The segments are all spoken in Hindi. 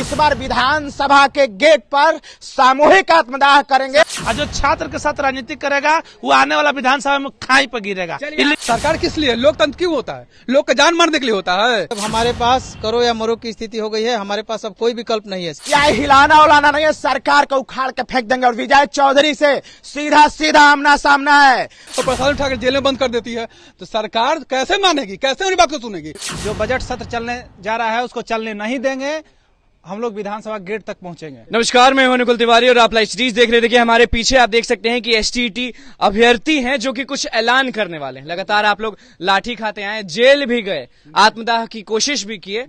इस बार विधानसभा के गेट पर सामूहिक आत्मदाह करेंगे और जो छात्र के साथ राजनीति करेगा वो आने वाला विधानसभा में खाई पर गिरेगा सरकार किस लिए लोकतंत्र क्यों होता है लोग का जान मारने के लिए होता है तो हमारे पास करो या मरो की स्थिति हो गई है हमारे पास अब कोई विकल्प नहीं है क्या हिलाना उलाना नहीं है सरकार को उखाड़ के फेंक देंगे और विजय चौधरी ऐसी सीधा सीधा आमना सामना है तो प्रसाद ठाकरे जेल में बंद कर देती है तो सरकार कैसे मानेगी कैसे उनकी बात को सुनेगी जो बजट सत्र चलने जा रहा है उसको चलने नहीं देंगे हम लोग विधानसभा गेट तक पहुंचेंगे नमस्कार मैं हूं निकुल तिवारी और आप लाइव देख रहे देखिए हमारे पीछे आप देख सकते हैं कि एस अभ्यर्थी हैं जो कि कुछ ऐलान करने वाले हैं लगातार आप लोग लाठी खाते आए जेल भी गए आत्मदाह की कोशिश भी किए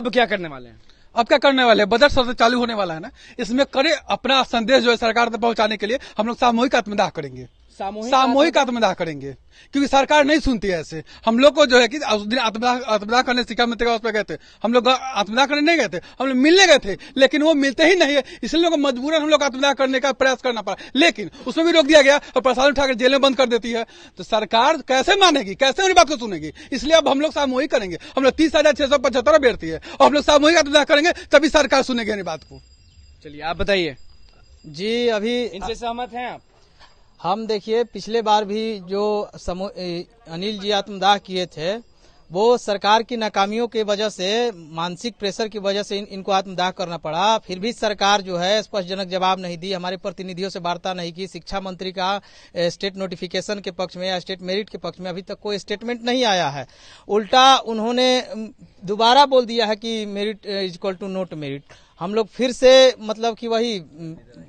अब क्या करने वाले हैं अब क्या करने वाले बजट सत्र चालू होने वाला है ना इसमें करे अपना संदेश जो है सरकार तक पहुंचाने के लिए हम लोग सामूहिक आत्मदाह करेंगे सामूहिक आत्मदाह करेंगे क्योंकि सरकार नहीं सुनती है ऐसे हम लोग को जो है कि उस दिन आत्मदाह आत्मदाह करने शिक्षा मंत्री उस पर गए थे हम लोग आत्मदाह करने नहीं गए थे हम लोग मिलने गए थे लेकिन वो मिलते ही नहीं है इसलिए लोग मजबूरन हम लोग आत्मदाह करने का प्रयास करना पड़ा लेकिन उसमें भी रोक दिया गया और प्रसाद उठाकर जेल में बंद कर देती है तो सरकार कैसे मानेगी कैसे उनकी बात को सुनेगी इसलिए अब हम लोग सामूहिक करेंगे हम लोग तीस हजार छह सौ पचहत्तर बैठती है और हम लोग सामूहिक आत्मदाह करेंगे तभी सरकार सुनेगी बात को चलिए आप बताइए जी अभी इनसे सहमत हैं आप हम देखिए पिछले बार भी जो अनिल जी आत्मदाह किए थे वो सरकार की नाकामियों की वजह से मानसिक प्रेशर की वजह से इन, इनको आत्मदाह करना पड़ा फिर भी सरकार जो है स्पष्टजनक जवाब नहीं दी हमारे प्रतिनिधियों से वार्ता नहीं की शिक्षा मंत्री का स्टेट नोटिफिकेशन के पक्ष में या स्टेट मेरिट के पक्ष में अभी तक कोई स्टेटमेंट नहीं आया है उल्टा उन्होंने दोबारा बोल दिया है कि merit is equal to not merit हम लोग फिर से मतलब कि वही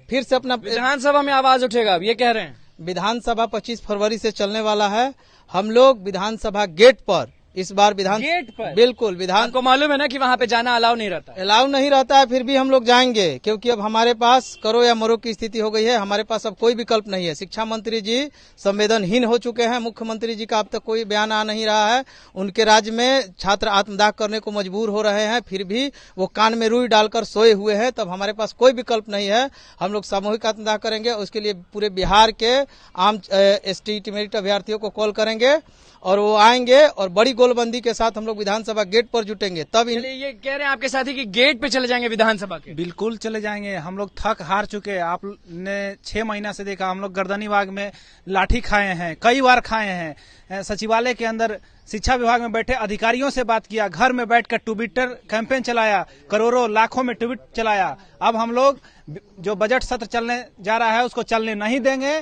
फिर से अपना विधानसभा में आवाज उठेगा ये कह रहे हैं विधानसभा 25 फरवरी से चलने वाला है हम लोग विधानसभा गेट पर इस बार विधान गेट पर बिल्कुल विधान को मालूम है ना कि वहाँ पे जाना अलाउ नहीं रहता अलाउ नहीं रहता है फिर भी हम लोग जाएंगे क्योंकि अब हमारे पास करो या मरो की स्थिति हो गई है हमारे पास अब कोई विकल्प नहीं है शिक्षा मंत्री जी संवेदनहीन हो चुके हैं मुख्यमंत्री जी का अब तक कोई बयान आ नहीं रहा है उनके राज्य में छात्र आत्मदाह करने को मजबूर हो रहे हैं फिर भी वो कान में रुई डालकर सोए हुए हैं तब हमारे पास कोई विकल्प नहीं है हम लोग सामूहिक आत्मदाह करेंगे उसके लिए पूरे बिहार के आम एस टी अभ्यर्थियों को कॉल करेंगे और वो आएंगे और बड़ी गोलबंदी के साथ हम लोग विधानसभा गेट पर जुटेंगे तब इन... ये कह रहे हैं आपके साथी कि गेट पे चले जाएंगे विधानसभा के बिल्कुल चले जाएंगे हम लोग थक हार चुके आपने छह महीना से देखा हम लोग गर्दनी बाग में लाठी खाए हैं कई बार खाए हैं सचिवालय के अंदर शिक्षा विभाग में बैठे अधिकारियों से बात किया घर में बैठकर ट्विटर कैंपेन चलाया करोड़ों लाखों में ट्वीट चलाया अब हम लोग जो बजट सत्र चलने जा रहा है उसको चलने नहीं देंगे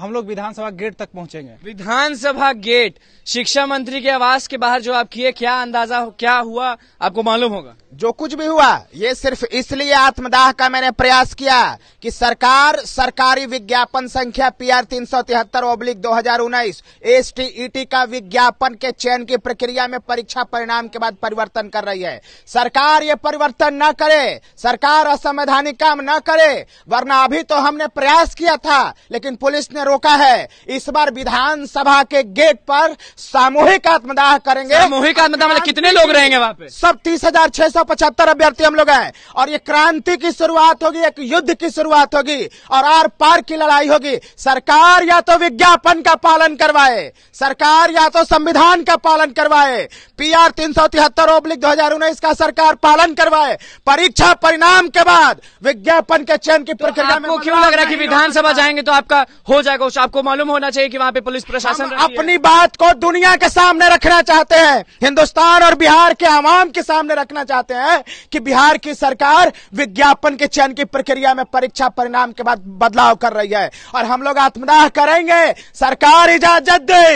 हम लोग विधानसभा गेट तक पहुंचेंगे विधानसभा गेट शिक्षा मंत्री के आवास के बाहर जो आप किए क्या अंदाजा क्या हुआ आपको मालूम होगा जो कुछ भी हुआ ये सिर्फ इसलिए आत्मदाह का मैंने प्रयास किया कि सरकार सरकारी विज्ञापन संख्या पी आर तीन सौ तिहत्तर ओब्लिक दो हजार उन्नीस एस टी ई टी का विज्ञापन के चयन की प्रक्रिया में परीक्षा परिणाम के बाद परिवर्तन कर रही है सरकार ये परिवर्तन न करे सरकार असंवैधानिक काम न करे वरना अभी तो हमने प्रयास किया था लेकिन पुलिस ने रोका है इस बार विधानसभा के गेट पर सामूहिक आत्मदाह करेंगे सामूहिक आत्मदाह मतलब कितने लोग रहेंगे वहाँ पे सब तीस हजार छह सौ पचहत्तर अभ्यर्थी हम लोग हैं और ये क्रांति की शुरुआत होगी एक युद्ध की शुरुआत होगी और आर पार की लड़ाई होगी सरकार या तो विज्ञापन का पालन करवाए सरकार या तो संविधान का पालन करवाए पी आर तीन सौ तिहत्तर ओब्लिक दो हजार उन्नीस का सरकार पालन करवाए परीक्षा परिणाम के बाद विज्ञापन के चयन की तो प्रक्रिया में क्यों लग रहा है कि विधानसभा जाएंगे तो आपका हो जाएगा घोष आपको मालूम होना चाहिए कि वहाँ पे पुलिस प्रशासन अपनी बात को दुनिया के सामने रखना चाहते हैं हिंदुस्तान और बिहार के आवाम के सामने रखना चाहते हैं कि बिहार की सरकार विज्ञापन के चयन की प्रक्रिया में परीक्षा परिणाम के बाद बदलाव कर रही है और हम लोग आत्मदाह करेंगे सरकार इजाजत दे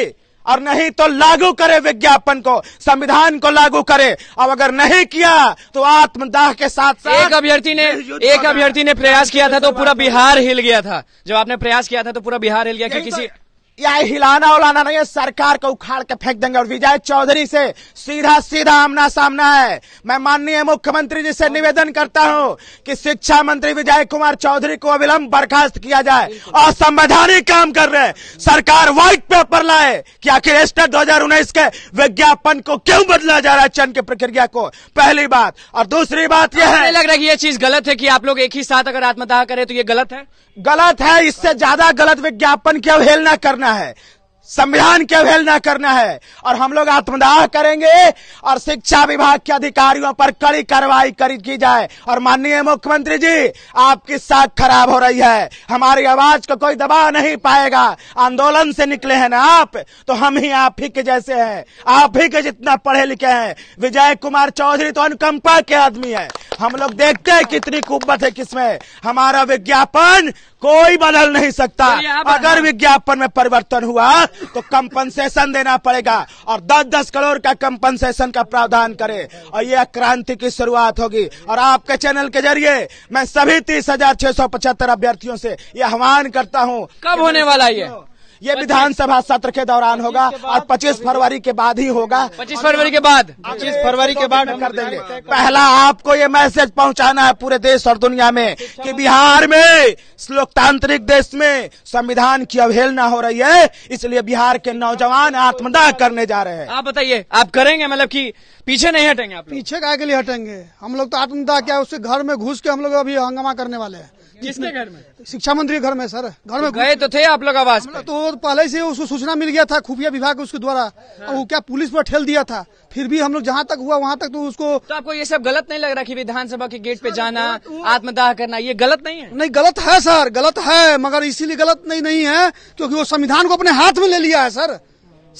और नहीं तो लागू करे विज्ञापन को संविधान को लागू करे और अगर नहीं किया तो आत्मदाह के साथ साथ एक अभ्यर्थी ने एक अभ्यर्थी ने प्रयास किया था तो पूरा बिहार हिल गया था जब आपने प्रयास किया था तो पूरा बिहार हिल गया कि तो किसी या हिलाना उलाना नहीं है सरकार को उखाड़ के फेंक देंगे और विजय चौधरी से सीधा सीधा आमना सामना है मैं माननीय मुख्यमंत्री जी से निवेदन करता हूं कि शिक्षा मंत्री विजय कुमार चौधरी को अविलंब बर्खास्त किया जाए और संवैधानिक काम कर रहे हैं सरकार व्हाइट पेपर लाए कि आखिर एस्टर दो के विज्ञापन को क्यों बदला जा रहा है चयन की प्रक्रिया को पहली बात और दूसरी बात यह है लग रहा है ये चीज गलत है कि आप लोग एक ही साथ अगर आत्मदाह करें तो ये गलत है गलत है इससे ज्यादा गलत विज्ञापन की अवहेलना करना करना है संविधान की अवहेलना करना है और हम लोग आत्मदाह करेंगे और शिक्षा विभाग के अधिकारियों पर कड़ी कार्रवाई करी की जाए और माननीय मुख्यमंत्री जी आपकी साख खराब हो रही है हमारी आवाज को कोई दबा नहीं पाएगा आंदोलन से निकले हैं ना आप तो हम ही आप ही के जैसे हैं आप ही के जितना पढ़े लिखे हैं विजय कुमार चौधरी तो अनुकंपा के आदमी है हम लोग देखते हैं कितनी कुबत है किसमें हमारा विज्ञापन कोई बदल नहीं सकता हाँ, अगर विज्ञापन में परिवर्तन हुआ तो कंपनसेशन देना पड़ेगा और 10-10 करोड़ का कंपनसेशन का प्रावधान करें और यह क्रांति की शुरुआत होगी और आपके चैनल के जरिए मैं सभी तीस हजार छह सौ पचहत्तर अभ्यर्थियों से यह आह्वान करता हूँ कब होने वाला ये ये विधानसभा सत्र के दौरान होगा और पच्चीस फरवरी के बाद ही होगा पच्चीस फरवरी के बाद पच्चीस फरवरी के बाद कर देंगे पहला आपको ये मैसेज पहुंचाना है पूरे देश और दुनिया में कि बिहार में लोकतांत्रिक देश में संविधान की अवहेलना हो रही है इसलिए बिहार के नौजवान आत्मदाह करने जा रहे हैं आप बताइए आप करेंगे मतलब की पीछे नहीं हटेंगे आप पीछे का के लिए हटेंगे हम लोग तो आत्मदाह क्या है घर में घुस के हम लोग अभी हंगामा करने वाले हैं किसके घर में शिक्षा मंत्री घर में सर घर में गए तो थे आप लोग आवाज तो पहले से उसको सूचना मिल गया था खुफिया विभाग उसके द्वारा हाँ। और वो क्या पुलिस पर ठेल दिया था फिर भी हम लोग जहाँ तक हुआ वहाँ तक तो उसको तो आपको ये सब गलत नहीं लग रहा की विधानसभा के गेट पे जाना आत्मदाह करना ये गलत नहीं है नहीं गलत है सर गलत है मगर इसीलिए गलत नहीं नहीं है क्योंकि वो संविधान को अपने हाथ में ले लिया है सर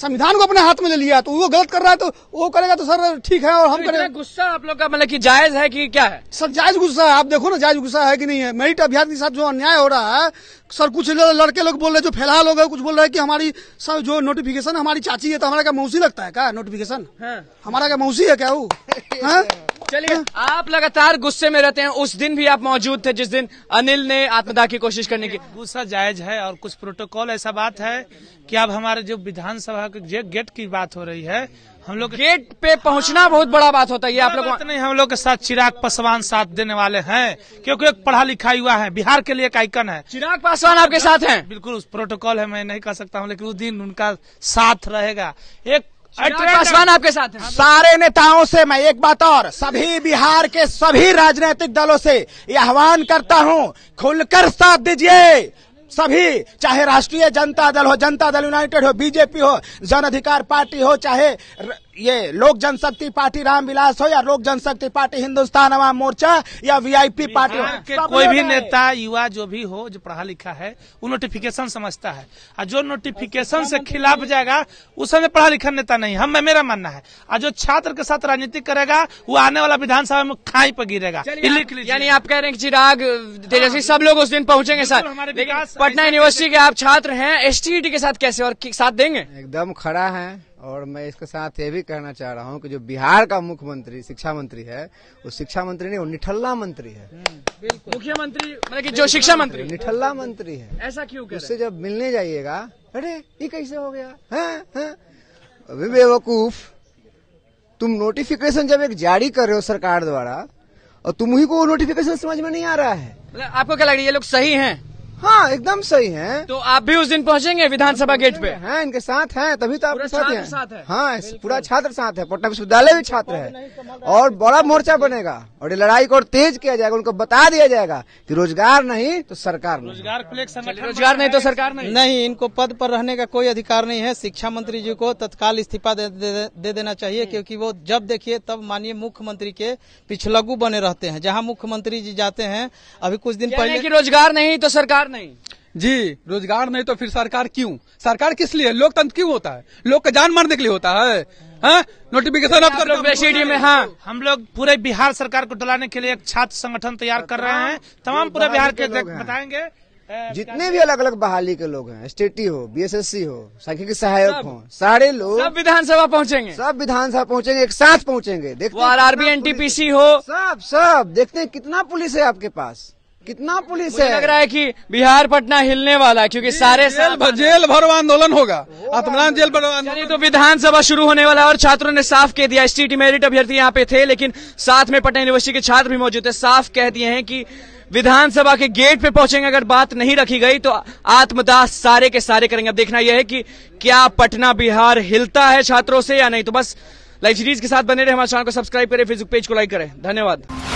संविधान को अपने हाथ में ले लिया तो वो गलत कर रहा है तो वो करेगा तो सर ठीक है और हम करेंगे गुस्सा आप लोग का मतलब कि जायज है कि क्या है सर जायज गुस्सा है आप देखो ना जायज गुस्सा है कि नहीं है मेरिट अभियान के साथ जो अन्याय हो रहा है सर कुछ लड़के लोग बोल रहे जो फैला लोग है कुछ बोल रहे हैं कि हमारी सर जो नोटिफिकेशन हमारी चाची है तो हमारा क्या मौसी लगता है क्या नोटिफिकेशन हाँ। हमारा क्या मौसी है क्या वो हाँ? चलिए हाँ? आप लगातार गुस्से में रहते हैं उस दिन भी आप मौजूद थे जिस दिन अनिल ने आत्मदाह की कोशिश करने की गुस्सा जायज है और कुछ प्रोटोकॉल ऐसा बात है कि अब हमारे जो विधानसभा वहाँ के गेट की बात हो रही है हम लोग गेट पे पहुंचना बहुत बड़ा बात होता है ये आप लोग नहीं हम लोग के साथ चिराग पासवान साथ देने वाले हैं क्योंकि एक पढ़ा लिखा हुआ है बिहार के लिए एक आइकन है चिराग पासवान आपके साथ हैं बिल्कुल उस प्रोटोकॉल है मैं नहीं कह सकता हूँ लेकिन उस दिन उनका साथ रहेगा एक पासवान आपके साथ है। हाँ, सारे नेताओं से मैं एक बात और सभी बिहार के सभी राजनीतिक दलों से ये आह्वान करता हूँ खुलकर साथ दीजिए सभी चाहे राष्ट्रीय जनता दल हो जनता दल यूनाइटेड हो बीजेपी हो जन अधिकार पार्टी हो चाहे र... ये लोक जनशक्ति पार्टी रामविलास हो या लोक जनशक्ति पार्टी हिंदुस्तान अवाम मोर्चा या वीआईपी पार्टी हो के कोई भी नेता युवा जो भी हो जो पढ़ा लिखा है वो नोटिफिकेशन समझता है और जो नोटिफिकेशन से खिलाफ जाएगा उस समय पढ़ा लिखा नेता नहीं हम मेरा मानना है और जो छात्र के साथ राजनीति करेगा वो आने वाला विधानसभा में खाई पर गिरेगा यानी आप कह रहे हैं चिराग तेजस्वी हाँ। सब लोग उस दिन पहुंचेंगे सर पटना यूनिवर्सिटी के आप छात्र हैं एस e के साथ कैसे और साथ देंगे एकदम खड़ा है और मैं इसके साथ ये भी कहना चाह रहा हूँ कि जो बिहार का मुख्यमंत्री शिक्षा मंत्री है वो शिक्षा मंत्री नहीं वो निठल्ला मंत्री है हम्म, मुख्यमंत्री मतलब कि जो शिक्षा मंत्री निठल्ला मंत्री है ऐसा क्यों उससे जब मिलने जाइएगा अरे ये कैसे हो गया है, हाँ, है? हाँ। अभी बेवकूफ तुम नोटिफिकेशन जब एक जारी कर रहे हो सरकार द्वारा और तुम ही को वो नोटिफिकेशन समझ में नहीं आ रहा है मतलब आपको क्या लग रहा है ये लोग सही है हाँ एकदम सही है तो आप भी उस दिन पहुँचेंगे विधानसभा गेट पे हैं इनके साथ हैं तभी तो आप साथ हैं साथ हाँ पूरा छात्र साथ है हाँ, पटना विश्वविद्यालय भी छात्र है और बड़ा मोर्चा बनेगा और ये लड़ाई को और तेज किया जाएगा उनको बता दिया जाएगा कि रोजगार नहीं तो सरकार नहीं रोजगार रोजगार नहीं तो सरकार नहीं इनको पद पर रहने का कोई अधिकार नहीं है शिक्षा मंत्री जी को तत्काल इस्तीफा दे देना चाहिए क्योंकि वो जब देखिए तब माननीय मुख्यमंत्री के पिछलगु बने रहते हैं जहाँ मुख्यमंत्री जी जाते हैं अभी कुछ दिन पहले रोजगार नहीं तो सरकार नहीं जी रोजगार नहीं तो फिर सरकार क्यों सरकार किस लिए लोकतंत्र क्यों होता है लोग का जान मारने के लिए होता है हाँ? नोटिफिकेशन आप लोग में हाँ हम लोग पूरे बिहार सरकार को डलाने के लिए एक छात्र संगठन तैयार कर रहे हैं तमाम पूरे बिहार के बताएंगे जितने भी अलग अलग बहाली के लोग हैं स्टेटी हो बीएसएससी हो सखी के सहायक हो सारे लोग सब विधानसभा पहुंचेंगे सब विधानसभा पहुंचेंगे एक साथ पहुंचेंगे देखते R R B N T P C हो सब सब देखते हैं कितना पुलिस है आपके पास कितना पुलिस है लग रहा है कि बिहार पटना हिलने वाला है क्योंकि सारे जेल भर, जेल भरो आंदोलन होगा आत्मनाथ जेल भरो आंदोलन तो विधानसभा शुरू होने वाला है और छात्रों ने साफ कह दिया एस मेरिट अभ्यर्थी यहाँ पे थे लेकिन साथ में पटना यूनिवर्सिटी के छात्र भी मौजूद थे साफ कह दिए हैं की विधानसभा के गेट पे पहुंचेंगे अगर बात नहीं रखी गई तो आत्मदाह सारे के सारे करेंगे अब देखना यह है कि क्या पटना बिहार हिलता है छात्रों से या नहीं तो बस लाइव सीरीज के साथ बने रहे हमारे चैनल को सब्सक्राइब करें फेसबुक पेज को लाइक करें धन्यवाद